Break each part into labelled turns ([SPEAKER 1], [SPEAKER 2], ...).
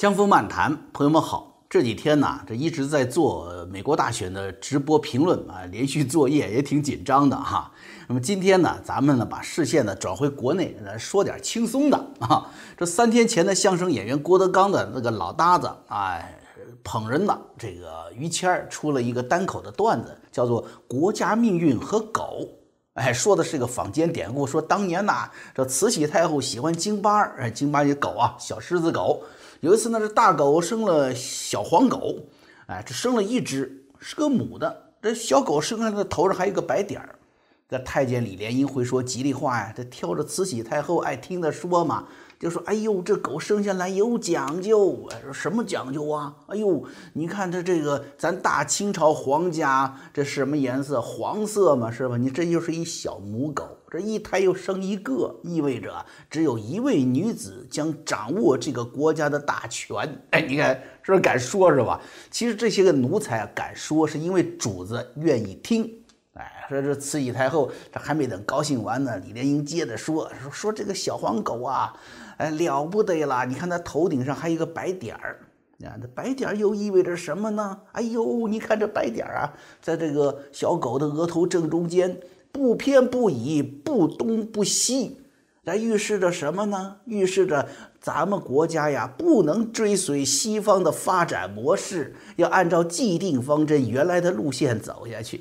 [SPEAKER 1] 江峰漫谈，朋友们好。这几天呢，这一直在做美国大选的直播评论啊，连续作业也挺紧张的哈。那么今天呢，咱们呢把视线呢转回国内，说点轻松的啊。这三天前的相声演员郭德纲的那个老搭子哎，捧人的这个于谦儿出了一个单口的段子，叫做《国家命运和狗》。哎，说的是个坊间典故，说当年呐，这慈禧太后喜欢京巴儿，京巴这狗啊，小狮子狗。有一次，那只大狗生了小黄狗，哎，只生了一只，是个母的。这小狗生出来，的头上还有一个白点儿。这太监李莲英会说吉利话呀，这挑着慈禧太后爱听的说嘛，就说：“哎呦，这狗生下来有讲究，说什么讲究啊？哎呦，你看它这个咱大清朝皇家，这什么颜色？黄色嘛，是吧？你这就是一小母狗，这一胎又生一个，意味着只有一位女子将掌握这个国家的大权。哎，你看是不是敢说是吧？其实这些个奴才啊，敢说是因为主子愿意听。”说这慈禧太后，这还没等高兴完呢，李莲英接着说：“说说这个小黄狗啊，哎，了不得了！你看它头顶上还有一个白点儿，这白点儿又意味着什么呢？哎呦，你看这白点儿啊，在这个小狗的额头正中间，不偏不倚，不东不西，那预示着什么呢？预示着咱们国家呀，不能追随西方的发展模式，要按照既定方针、原来的路线走下去。”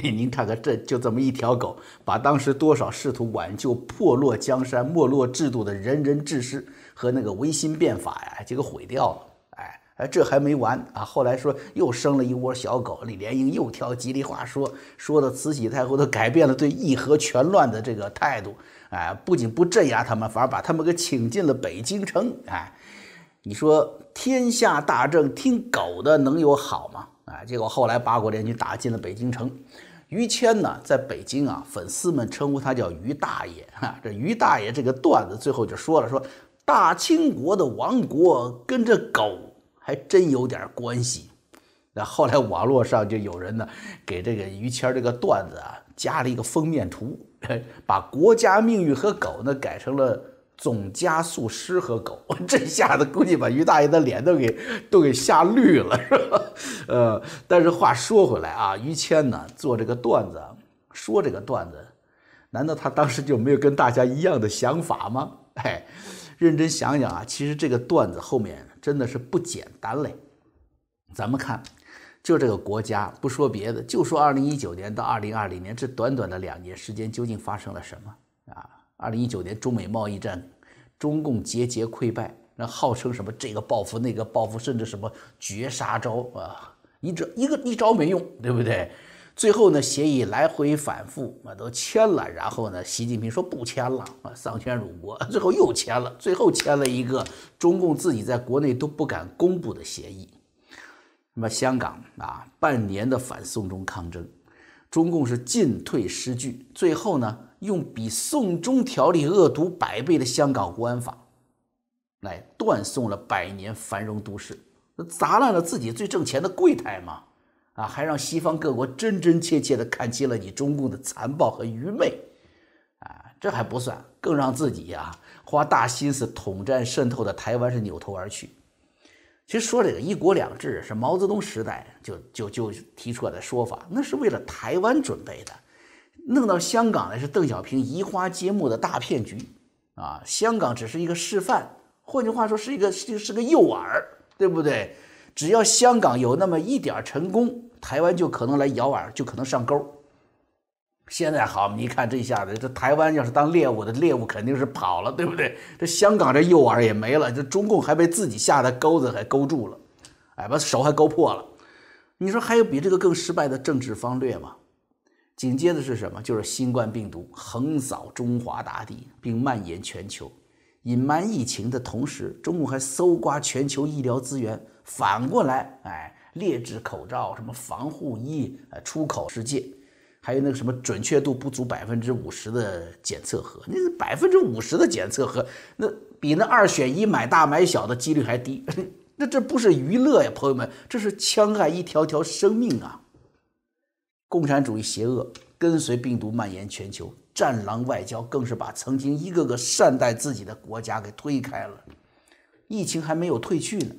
[SPEAKER 1] 您看看，这就这么一条狗，把当时多少试图挽救破落江山、没落制度的仁人志士和那个维新变法呀，这个毁掉了。哎哎，这还没完啊，后来说又生了一窝小狗，李莲英又挑吉利话说，说的慈禧太后都改变了对义和全乱的这个态度。哎，不仅不镇压他们，反而把他们给请进了北京城。哎，你说天下大政听狗的能有好吗？啊，结果后来八国联军打进了北京城，于谦呢，在北京啊，粉丝们称呼他叫于大爷哈。这于大爷这个段子最后就说了，说大清国的亡国跟这狗还真有点关系。那后来网络上就有人呢，给这个于谦这个段子啊，加了一个封面图，把国家命运和狗呢改成了。总加速师和狗，这下子估计把于大爷的脸都给都给吓绿了，是吧？呃，但是话说回来啊，于谦呢做这个段子，说这个段子，难道他当时就没有跟大家一样的想法吗？哎，认真想想啊，其实这个段子后面真的是不简单嘞。咱们看，就这个国家，不说别的，就说2019年到2020年这短短的两年时间，究竟发生了什么啊？二零一九年中美贸易战，中共节节溃败，那号称什么这个报复那个报复，甚至什么绝杀招啊，一招一个一招没用，对不对？最后呢，协议来回反复，啊，都签了，然后呢，习近平说不签了，啊，丧权辱国，最后又签了，最后签了一个中共自己在国内都不敢公布的协议，那么香港啊，半年的反送中抗争。中共是进退失据，最后呢，用比《送中条例》恶毒百倍的《香港国安法》，来断送了百年繁荣都市，砸烂了自己最挣钱的柜台嘛！啊，还让西方各国真真切切的看清了你中共的残暴和愚昧，啊，这还不算，更让自己呀，花大心思统战渗透的台湾是扭头而去。其实说这个“一国两制”是毛泽东时代就就就提出来的说法，那是为了台湾准备的，弄到香港来是邓小平移花接木的大骗局啊！香港只是一个示范，换句话说是一个是是个诱饵，对不对？只要香港有那么一点成功，台湾就可能来咬饵，就可能上钩。现在好，你一看这下子，这台湾要是当猎物的猎物肯定是跑了，对不对？这香港这诱饵也没了，这中共还被自己下的钩子还勾住了，哎，把手还勾破了。你说还有比这个更失败的政治方略吗？紧接着是什么？就是新冠病毒横扫中华大地，并蔓延全球，隐瞒疫情的同时，中共还搜刮全球医疗资源，反过来，哎，劣质口罩、什么防护衣，呃，出口世界。还有那个什么准确度不足百分之五十的检测盒，那百分之五十的检测盒，那比那二选一买大买小的几率还低，那这不是娱乐呀，朋友们，这是枪害一条条生命啊！共产主义邪恶跟随病毒蔓延全球，战狼外交更是把曾经一个个善待自己的国家给推开了，疫情还没有退去呢，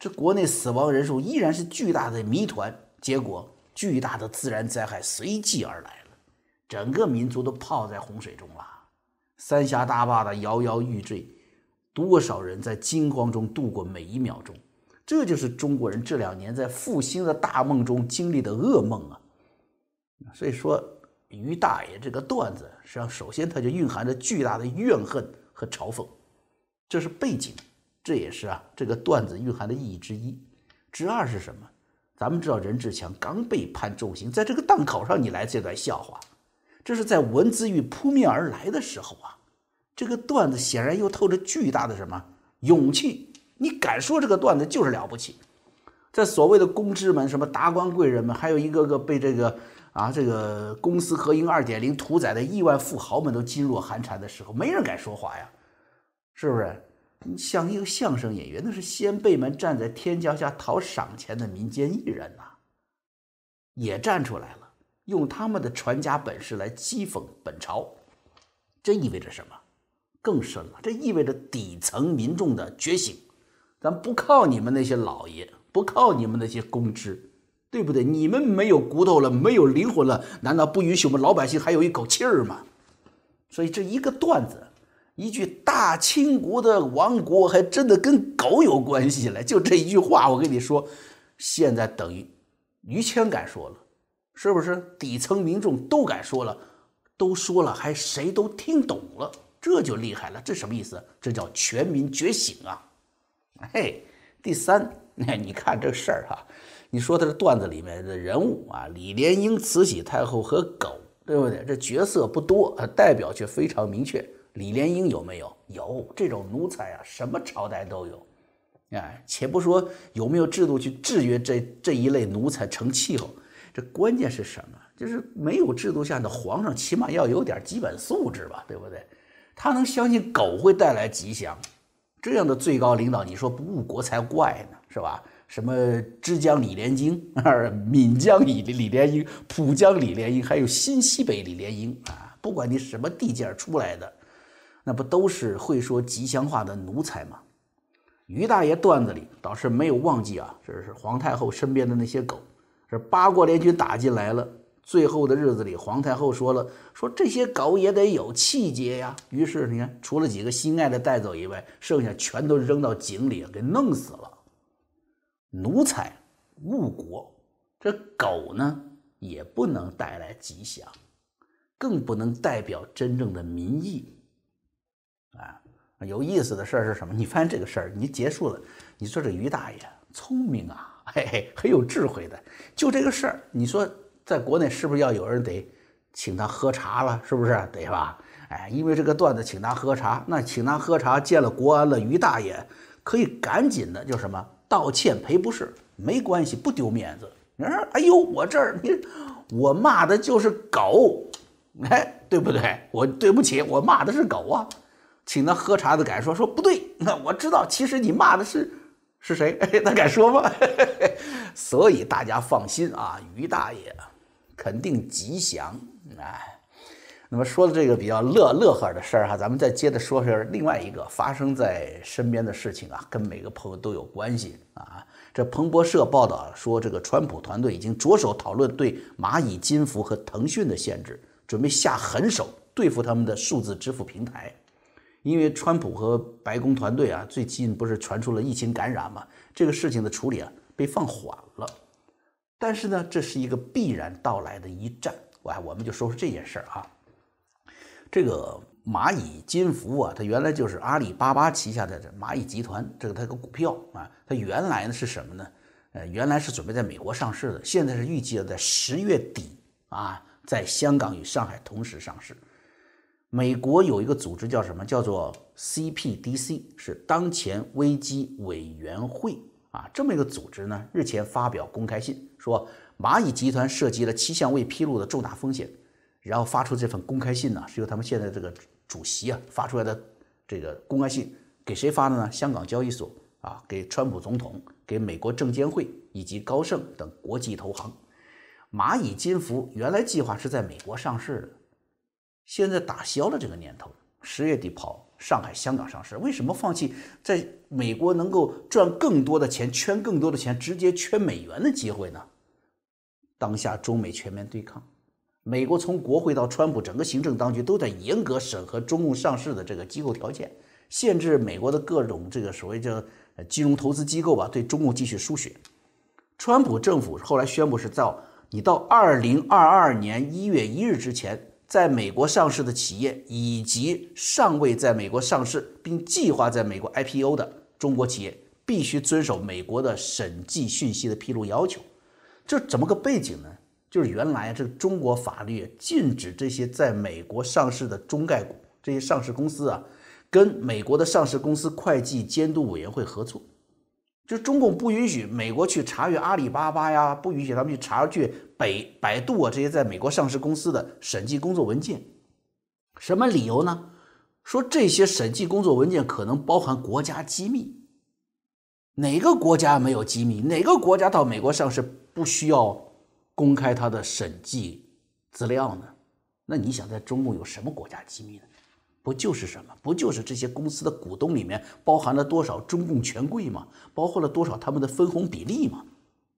[SPEAKER 1] 这国内死亡人数依然是巨大的谜团，结果。巨大的自然灾害随即而来了，整个民族都泡在洪水中了。三峡大坝的摇摇欲坠，多少人在惊慌中度过每一秒钟。这就是中国人这两年在复兴的大梦中经历的噩梦啊！所以说，于大爷这个段子，实际上首先它就蕴含着巨大的怨恨和嘲讽，这是背景，这也是啊这个段子蕴含的意义之一。之二是什么？咱们知道任志强刚被判重刑，在这个档口上你来这段笑话，这是在文字狱扑面而来的时候啊。这个段子显然又透着巨大的什么勇气，你敢说这个段子就是了不起。在所谓的公知们、什么达官贵人们，还有一个个被这个啊这个公私合营二点零屠宰的亿万富豪们都噤若寒蝉的时候，没人敢说话呀，是不是？像一个相声演员，那是先辈们站在天桥下讨赏钱的民间艺人呐，也站出来了，用他们的传家本事来讥讽本朝，这意味着什么？更深了，这意味着底层民众的觉醒。咱不靠你们那些老爷，不靠你们那些公知，对不对？你们没有骨头了，没有灵魂了，难道不允许我们老百姓还有一口气儿吗？所以这一个段子。一句“大清国的亡国”还真的跟狗有关系了，就这一句话，我跟你说，现在等于于谦敢说了，是不是？底层民众都敢说了，都说了，还谁都听懂了，这就厉害了。这什么意思？这叫全民觉醒啊！嘿，第三，那 你看这事儿哈，你说的这段子里面的人物啊，李莲英、慈禧太后和狗，对不对？这角色不多啊，代表却非常明确。李莲英有没有？有这种奴才啊，什么朝代都有，哎，且不说有没有制度去制约这这一类奴才成气候，这关键是什么？就是没有制度下的皇上，起码要有点基本素质吧，对不对？他能相信狗会带来吉祥，这样的最高领导，你说不误国才怪呢，是吧？什么枝江李莲英、闽江李李莲英、浦江李莲英，还有新西北李莲英啊，不管你什么地界出来的。那不都是会说吉祥话的奴才吗？于大爷段子里倒是没有忘记啊，这是皇太后身边的那些狗。这八国联军打进来了，最后的日子里，皇太后说了：“说这些狗也得有气节呀。”于是你看，除了几个心爱的带走以外，剩下全都扔到井里给弄死了。奴才误国，这狗呢也不能带来吉祥，更不能代表真正的民意。啊，有意思的事儿是什么？你发现这个事儿你结束了，你说这于大爷聪明啊，嘿嘿，很有智慧的。就这个事儿，你说在国内是不是要有人得请他喝茶了？是不是？对吧？哎，因为这个段子请他喝茶，那请他喝茶见了国安了，于大爷可以赶紧的就什么道歉赔不是，没关系，不丢面子。人说，哎呦，我这儿你我骂的就是狗，哎，对不对？我对不起，我骂的是狗啊。请那喝茶的敢说说不对？那我知道，其实你骂的是是谁？他 敢说吗？所以大家放心啊，于大爷肯定吉祥哎，那么说的这个比较乐乐呵的事儿哈，咱们再接着说说另外一个发生在身边的事情啊，跟每个朋友都有关系啊。这彭博社报道说，这个川普团队已经着手讨论对蚂蚁金服和腾讯的限制，准备下狠手对付他们的数字支付平台。因为川普和白宫团队啊，最近不是传出了疫情感染吗？这个事情的处理啊被放缓了。但是呢，这是一个必然到来的一战。哎，我们就说说这件事儿啊。这个蚂蚁金服啊，它原来就是阿里巴巴旗下的这蚂蚁集团，这个它个股票啊，它原来呢是什么呢？呃，原来是准备在美国上市的，现在是预计要在十月底啊，在香港与上海同时上市。美国有一个组织叫什么？叫做 CPDC，是当前危机委员会啊，这么一个组织呢。日前发表公开信，说蚂蚁集团涉及了七项未披露的重大风险。然后发出这份公开信呢，是由他们现在这个主席啊发出来的。这个公开信给谁发的呢？香港交易所啊，给川普总统，给美国证监会以及高盛等国际投行。蚂蚁金服原来计划是在美国上市的。现在打消了这个念头，十月底跑上海、香港上市，为什么放弃在美国能够赚更多的钱、圈更多的钱、直接圈美元的机会呢？当下中美全面对抗，美国从国会到川普，整个行政当局都在严格审核中共上市的这个机构条件，限制美国的各种这个所谓叫金融投资机构吧，对中共继续输血。川普政府后来宣布是在你到二零二二年一月一日之前。在美国上市的企业以及尚未在美国上市并计划在美国 IPO 的中国企业，必须遵守美国的审计讯息的披露要求。这怎么个背景呢？就是原来这个中国法律禁止这些在美国上市的中概股这些上市公司啊，跟美国的上市公司会计监督委员会合作。就中共不允许美国去查阅阿里巴巴呀，不允许他们去查阅北百度啊这些在美国上市公司的审计工作文件，什么理由呢？说这些审计工作文件可能包含国家机密。哪个国家没有机密？哪个国家到美国上市不需要公开它的审计资料呢？那你想在中共有什么国家机密呢？不就是什么？不就是这些公司的股东里面包含了多少中共权贵吗？包括了多少他们的分红比例吗？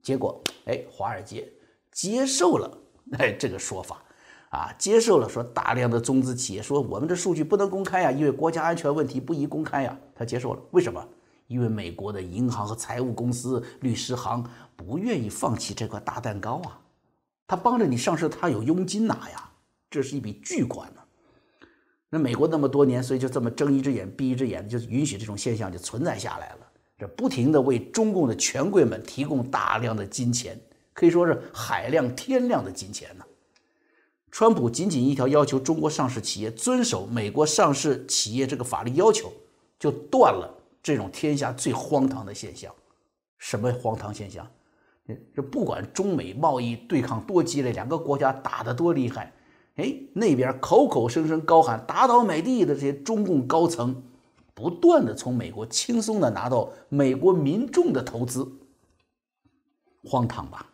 [SPEAKER 1] 结果，哎，华尔街接受了哎这个说法，啊，接受了说大量的中资企业说我们的数据不能公开呀，因为国家安全问题不宜公开呀，他接受了。为什么？因为美国的银行和财务公司、律师行不愿意放弃这块大蛋糕啊，他帮着你上市，他有佣金拿呀，这是一笔巨款。那美国那么多年，所以就这么睁一只眼闭一只眼，就允许这种现象就存在下来了。这不停的为中共的权贵们提供大量的金钱，可以说是海量天量的金钱呢。川普仅仅一条要求中国上市企业遵守美国上市企业这个法律要求，就断了这种天下最荒唐的现象。什么荒唐现象？这不管中美贸易对抗多激烈，两个国家打得多厉害。哎，那边口口声声高喊打倒美帝的这些中共高层，不断的从美国轻松的拿到美国民众的投资，荒唐吧？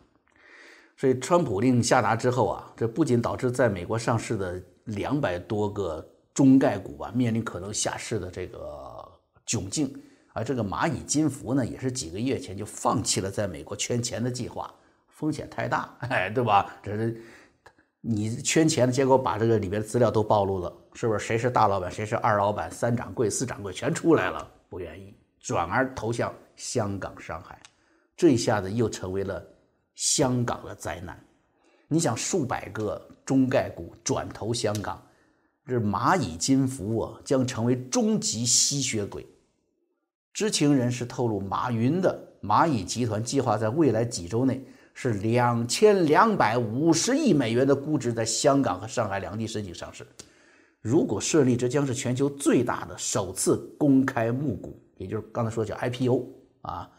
[SPEAKER 1] 所以川普令下达之后啊，这不仅导致在美国上市的两百多个中概股吧面临可能下市的这个窘境，而这个蚂蚁金服呢，也是几个月前就放弃了在美国圈钱的计划，风险太大，哎，对吧？这是。你圈钱，结果把这个里边的资料都暴露了，是不是？谁是大老板，谁是二老板，三掌柜、四掌柜全出来了，不愿意，转而投向香港、上海，这一下子又成为了香港的灾难。你想，数百个中概股转投香港，这蚂蚁金服啊，将成为终极吸血鬼。知情人士透露，马云的蚂蚁集团计划在未来几周内。是两千两百五十亿美元的估值，在香港和上海两地申请上市。如果顺利，这将是全球最大的首次公开募股，也就是刚才说叫 IPO 啊。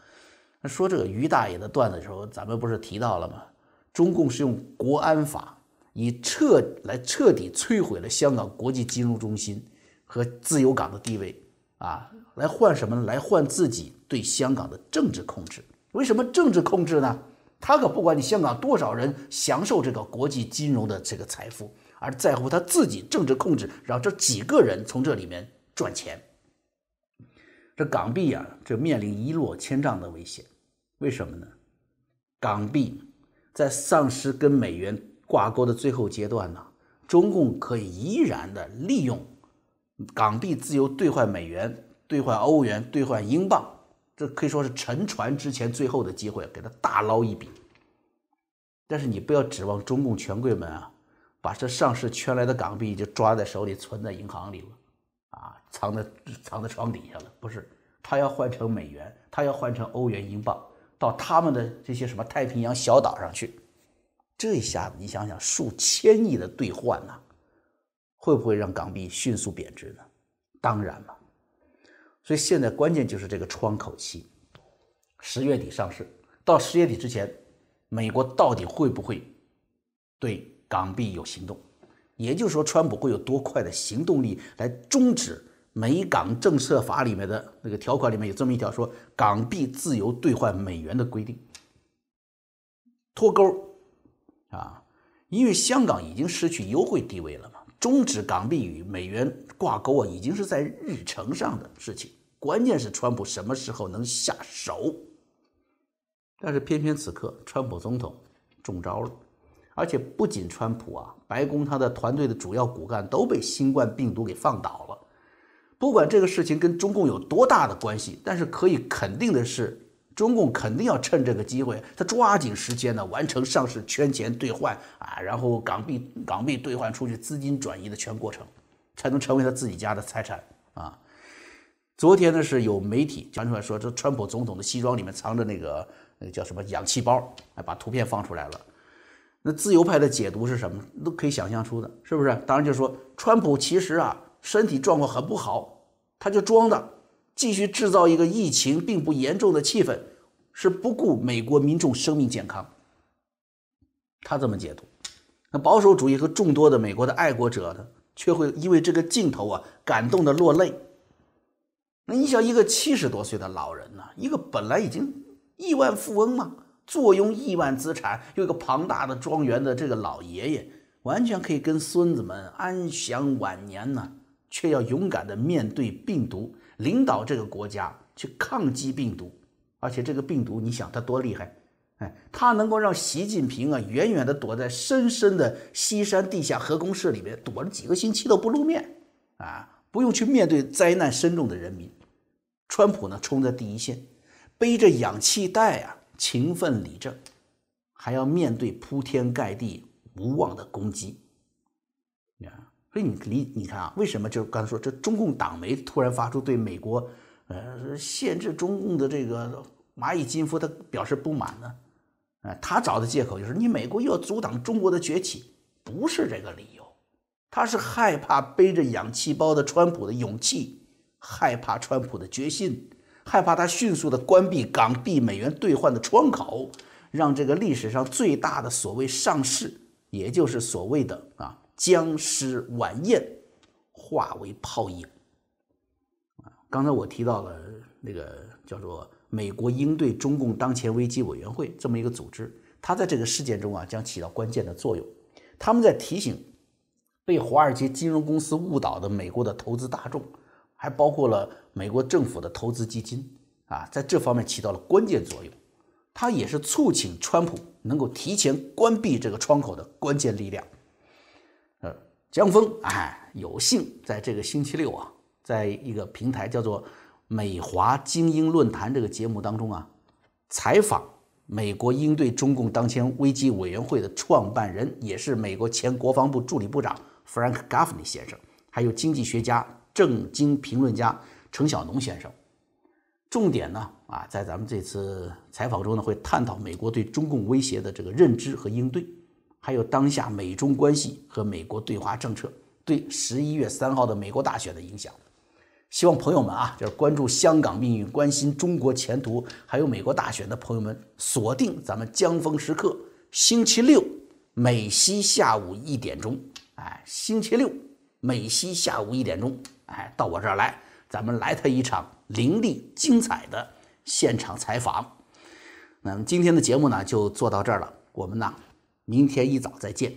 [SPEAKER 1] 说这个于大爷的段子的时候，咱们不是提到了吗？中共是用国安法，以彻来彻底摧毁了香港国际金融中心和自由港的地位啊，来换什么呢？来换自己对香港的政治控制。为什么政治控制呢？他可不管你香港多少人享受这个国际金融的这个财富，而在乎他自己政治控制，让这几个人从这里面赚钱。这港币啊，这面临一落千丈的危险。为什么呢？港币在丧失跟美元挂钩的最后阶段呢，中共可以依然的利用港币自由兑换美元、兑换欧元、兑换英镑。这可以说是沉船之前最后的机会，给他大捞一笔。但是你不要指望中共权贵们啊，把这上市圈来的港币就抓在手里，存在银行里了，啊，藏在藏在床底下了？不是，他要换成美元，他要换成欧元、英镑，到他们的这些什么太平洋小岛上去。这一下子，你想想，数千亿的兑换呢，会不会让港币迅速贬值呢？当然了。所以现在关键就是这个窗口期，十月底上市到十月底之前，美国到底会不会对港币有行动？也就是说，川普会有多快的行动力来终止美港政策法里面的那个条款？里面有这么一条，说港币自由兑换美元的规定脱钩啊，因为香港已经失去优惠地位了嘛，终止港币与美元挂钩啊，已经是在日程上的事情。关键是川普什么时候能下手？但是偏偏此刻，川普总统中招了，而且不仅川普啊，白宫他的团队的主要骨干都被新冠病毒给放倒了。不管这个事情跟中共有多大的关系，但是可以肯定的是，中共肯定要趁这个机会，他抓紧时间呢，完成上市、圈钱、兑换啊，然后港币、港币兑换出去，资金转移的全过程，才能成为他自己家的财产啊。昨天呢，是有媒体传出来说，这川普总统的西装里面藏着那个那个叫什么氧气包，哎，把图片放出来了。那自由派的解读是什么？都可以想象出的，是不是？当然就是说，川普其实啊身体状况很不好，他就装的，继续制造一个疫情并不严重的气氛，是不顾美国民众生命健康。他这么解读？那保守主义和众多的美国的爱国者呢，却会因为这个镜头啊感动的落泪。那你想一个七十多岁的老人呢？一个本来已经亿万富翁嘛，坐拥亿万资产，又一个庞大的庄园的这个老爷爷，完全可以跟孙子们安享晚年呢，却要勇敢的面对病毒，领导这个国家去抗击病毒。而且这个病毒，你想它多厉害？哎，它能够让习近平啊远远的躲在深深的西山地下核工事里面躲了几个星期都不露面啊，不用去面对灾难深重的人民。川普呢，冲在第一线，背着氧气袋啊，勤奋理政，还要面对铺天盖地无望的攻击，啊，所以你理，你看啊，为什么就刚才说这中共党媒突然发出对美国，呃，限制中共的这个蚂蚁金服，他表示不满呢？他找的借口就是你美国又要阻挡中国的崛起，不是这个理由，他是害怕背着氧气包的川普的勇气。害怕川普的决心，害怕他迅速的关闭港币美元兑换的窗口，让这个历史上最大的所谓上市，也就是所谓的啊僵尸晚宴，化为泡影。啊，刚才我提到了那个叫做美国应对中共当前危机委员会这么一个组织，它在这个事件中啊将起到关键的作用。他们在提醒被华尔街金融公司误导的美国的投资大众。还包括了美国政府的投资基金，啊，在这方面起到了关键作用，它也是促请川普能够提前关闭这个窗口的关键力量。呃，江峰哎，有幸在这个星期六啊，在一个平台叫做“美华精英论坛”这个节目当中啊，采访美国应对中共当前危机委员会的创办人，也是美国前国防部助理部长 Frank Gaffney 先生，还有经济学家。政经评论家程晓农先生，重点呢啊，在咱们这次采访中呢，会探讨美国对中共威胁的这个认知和应对，还有当下美中关系和美国对华政策对十一月三号的美国大选的影响。希望朋友们啊，就是关注香港命运、关心中国前途、还有美国大选的朋友们，锁定咱们江峰时刻，星期六美西下午一点钟，哎，星期六美西下午一点钟。哎，到我这儿来，咱们来他一场凌厉精彩的现场采访。那么今天的节目呢，就做到这儿了。我们呢，明天一早再见。